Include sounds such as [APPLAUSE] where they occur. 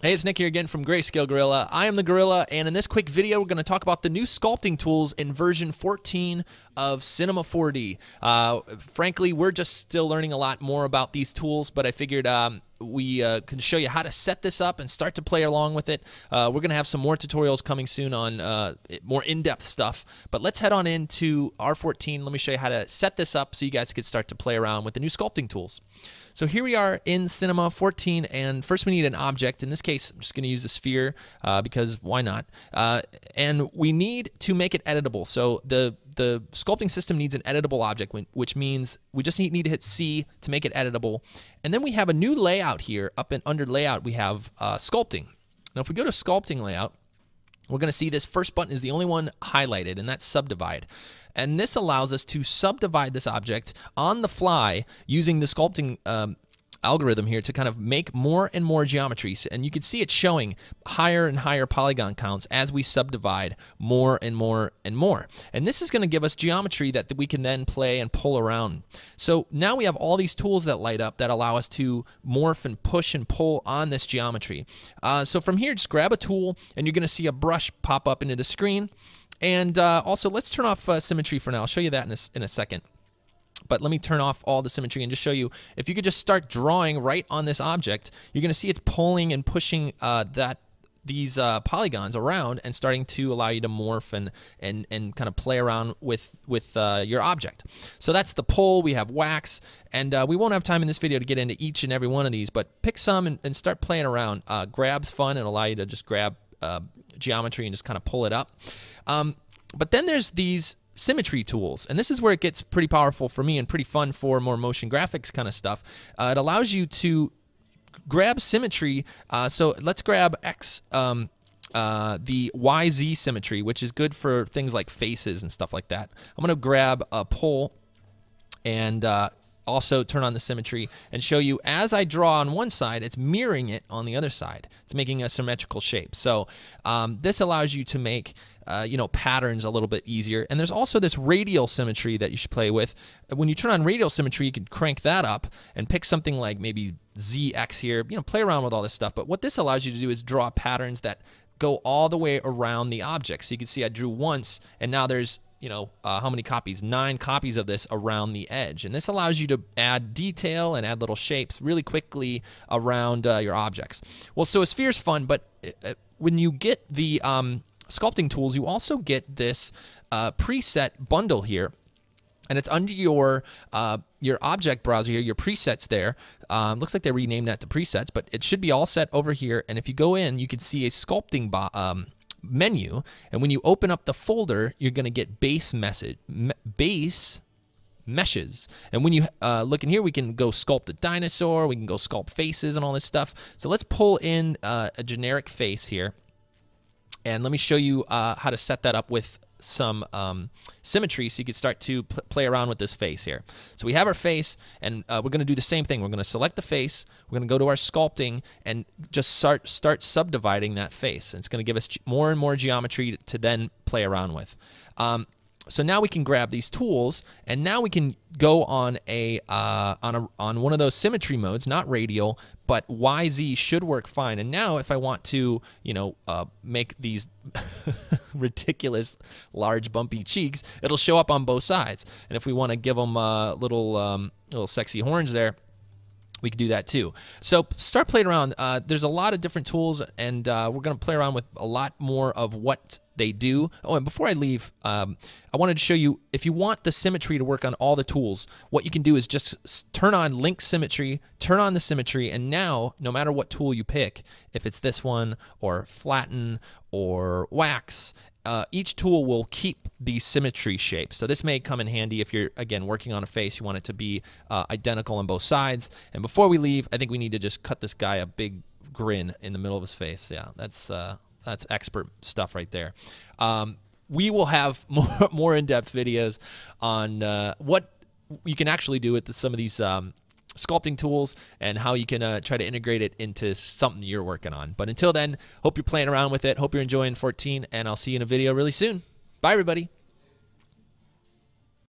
Hey, it's Nick here again from Grayscale Gorilla. I am the Gorilla, and in this quick video, we're going to talk about the new sculpting tools in version 14 of Cinema 4D. Uh, frankly, we're just still learning a lot more about these tools, but I figured um, we uh, can show you how to set this up and start to play along with it. Uh, we're going to have some more tutorials coming soon on uh, more in-depth stuff. But let's head on into R14. Let me show you how to set this up so you guys could start to play around with the new sculpting tools. So here we are in Cinema 14, and first we need an object. In this case, I'm just going to use a sphere uh, because why not? Uh, and we need to make it editable. So the the sculpting system needs an editable object, which means we just need, need to hit C to make it editable. And then we have a new layout here. Up and under layout, we have uh, sculpting. Now, if we go to sculpting layout, we're going to see this first button is the only one highlighted, and that's subdivide. And this allows us to subdivide this object on the fly using the sculpting um, algorithm here to kind of make more and more geometries. And you can see it showing higher and higher polygon counts as we subdivide more and more and more. And this is going to give us geometry that we can then play and pull around. So now we have all these tools that light up that allow us to morph and push and pull on this geometry. Uh, so from here, just grab a tool and you're going to see a brush pop up into the screen. And uh, also, let's turn off uh, symmetry for now. I'll show you that in a, in a second but let me turn off all the symmetry and just show you. If you could just start drawing right on this object, you're going to see it's pulling and pushing uh, that these uh, polygons around and starting to allow you to morph and and and kind of play around with with uh, your object. So that's the pull. We have wax, and uh, we won't have time in this video to get into each and every one of these, but pick some and, and start playing around. Uh, grab's fun and allow you to just grab uh, geometry and just kind of pull it up. Um, but then there's these symmetry tools. And this is where it gets pretty powerful for me and pretty fun for more motion graphics kind of stuff. Uh, it allows you to grab symmetry. Uh, so let's grab X. Um, uh, the YZ symmetry, which is good for things like faces and stuff like that. I'm going to grab a pole and uh, also turn on the symmetry and show you as I draw on one side, it's mirroring it on the other side. It's making a symmetrical shape. So um, this allows you to make uh, you know patterns a little bit easier. And there's also this radial symmetry that you should play with. When you turn on radial symmetry, you can crank that up and pick something like maybe ZX here. You know, play around with all this stuff. But what this allows you to do is draw patterns that go all the way around the object. So you can see I drew once and now there's you know, uh, how many copies? Nine copies of this around the edge. And this allows you to add detail and add little shapes really quickly around uh, your objects. Well, so a sphere is fun, but uh, uh, when you get the um, sculpting tools, you also get this uh, preset bundle here. And it's under your uh, your object browser here, your presets there. Um, looks like they renamed that to presets, but it should be all set over here. And if you go in, you can see a sculpting um, menu. And when you open up the folder, you're going to get base message, me, base meshes. And when you uh, look in here, we can go sculpt a dinosaur. We can go sculpt faces and all this stuff. So let's pull in uh, a generic face here. And let me show you uh, how to set that up with some um, symmetry so you can start to pl play around with this face here. So we have our face and uh, we're going to do the same thing. We're going to select the face. We're going to go to our sculpting and just start, start subdividing that face. And it's going to give us more and more geometry to, to then play around with. Um, so now we can grab these tools and now we can go on a uh, on a on one of those symmetry modes, not radial, but YZ should work fine. And now if I want to, you know, uh, make these [LAUGHS] ridiculous large bumpy cheeks, it'll show up on both sides. And if we want to give them a little um, little sexy horns there, we can do that too. So start playing around. Uh, there's a lot of different tools, and uh, we're going to play around with a lot more of what they do. Oh, and before I leave, um, I wanted to show you if you want the symmetry to work on all the tools, what you can do is just turn on link symmetry, turn on the symmetry, and now no matter what tool you pick, if it's this one or flatten or wax, uh, each tool will keep the symmetry shape. So this may come in handy if you're, again, working on a face, you want it to be uh, identical on both sides. And before we leave, I think we need to just cut this guy a big grin in the middle of his face. Yeah, that's, uh, that's expert stuff right there. Um, we will have [LAUGHS] more, more in-depth videos on uh, what you can actually do with the, some of these um, sculpting tools and how you can uh, try to integrate it into something you're working on. But until then, hope you're playing around with it. Hope you're enjoying 14, and I'll see you in a video really soon. Bye, everybody.